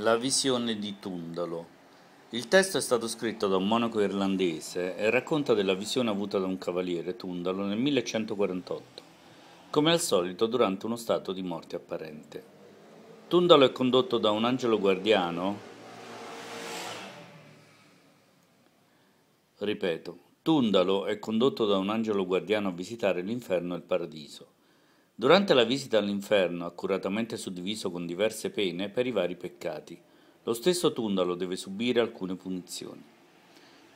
La visione di Tundalo. Il testo è stato scritto da un monaco irlandese e racconta della visione avuta da un cavaliere, Tundalo, nel 1148, come al solito durante uno stato di morte apparente. Tundalo è condotto da un angelo guardiano. Ripeto, Tundalo è condotto da un angelo guardiano a visitare l'inferno e il paradiso. Durante la visita all'inferno, accuratamente suddiviso con diverse pene per i vari peccati, lo stesso Tundalo deve subire alcune punizioni.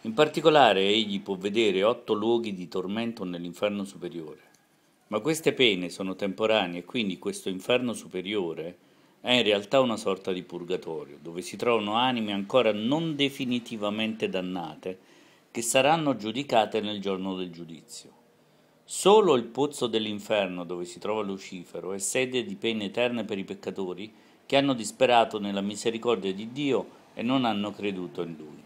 In particolare egli può vedere otto luoghi di tormento nell'inferno superiore, ma queste pene sono temporanee e quindi questo inferno superiore è in realtà una sorta di purgatorio, dove si trovano anime ancora non definitivamente dannate che saranno giudicate nel giorno del giudizio. Solo il pozzo dell'inferno, dove si trova Lucifero, è sede di pene eterne per i peccatori che hanno disperato nella misericordia di Dio e non hanno creduto in Lui.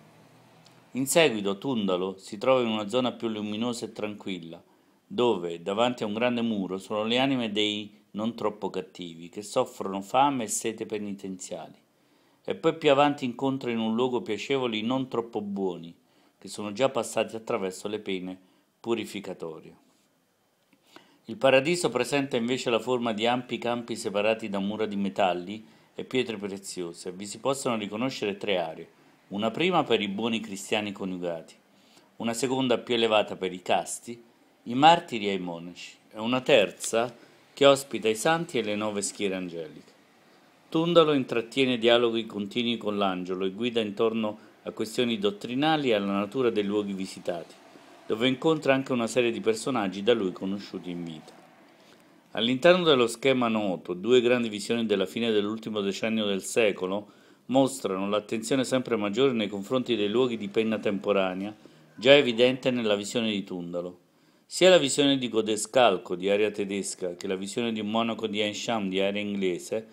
In seguito Tundalo si trova in una zona più luminosa e tranquilla, dove, davanti a un grande muro, sono le anime dei non troppo cattivi, che soffrono fame e sete penitenziali. E poi più avanti incontra in un luogo piacevole i non troppo buoni, che sono già passati attraverso le pene purificatorie. Il paradiso presenta invece la forma di ampi campi separati da mura di metalli e pietre preziose. Vi si possono riconoscere tre aree, una prima per i buoni cristiani coniugati, una seconda più elevata per i casti, i martiri e i monaci, e una terza che ospita i santi e le nove schiere angeliche. Tundalo intrattiene dialoghi continui con l'angelo e guida intorno a questioni dottrinali e alla natura dei luoghi visitati dove incontra anche una serie di personaggi da lui conosciuti in vita. All'interno dello schema noto, due grandi visioni della fine dell'ultimo decennio del secolo mostrano l'attenzione sempre maggiore nei confronti dei luoghi di penna temporanea, già evidente nella visione di Tundalo. Sia la visione di Godescalco di area tedesca che la visione di un monaco di Ensham di area inglese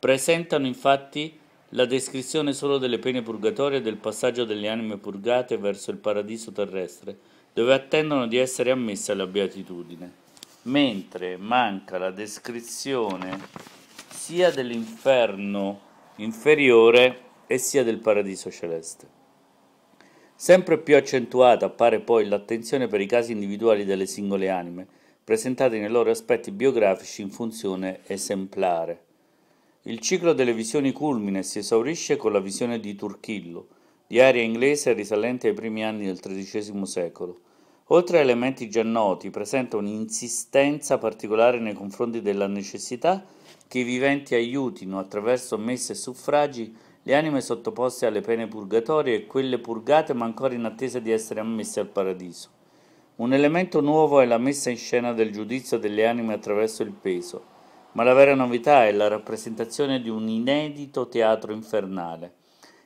presentano infatti la descrizione solo delle pene purgatorie e del passaggio delle anime purgate verso il paradiso terrestre, dove attendono di essere ammesse alla beatitudine, mentre manca la descrizione sia dell'inferno inferiore e sia del paradiso celeste. Sempre più accentuata appare poi l'attenzione per i casi individuali delle singole anime, presentati nei loro aspetti biografici in funzione esemplare. Il ciclo delle visioni culmine si esaurisce con la visione di Turchillo, di aria inglese risalente ai primi anni del XIII secolo. Oltre a elementi già noti, presenta un'insistenza particolare nei confronti della necessità che i viventi aiutino attraverso messe e suffragi le anime sottoposte alle pene purgatorie e quelle purgate ma ancora in attesa di essere ammesse al paradiso. Un elemento nuovo è la messa in scena del giudizio delle anime attraverso il peso, ma la vera novità è la rappresentazione di un inedito teatro infernale.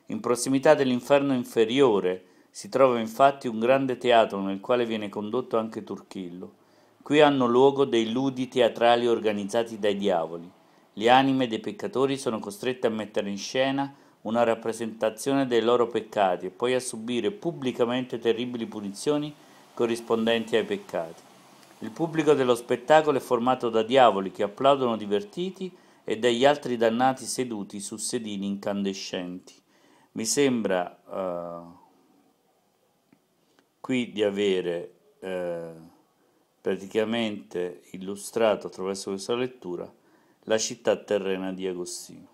In prossimità dell'inferno inferiore si trova infatti un grande teatro nel quale viene condotto anche Turchillo. Qui hanno luogo dei ludi teatrali organizzati dai diavoli. Le anime dei peccatori sono costrette a mettere in scena una rappresentazione dei loro peccati e poi a subire pubblicamente terribili punizioni corrispondenti ai peccati. Il pubblico dello spettacolo è formato da diavoli che applaudono divertiti e dagli altri dannati seduti su sedili incandescenti mi sembra eh, qui di avere eh, praticamente illustrato attraverso questa lettura la città terrena di Agostino.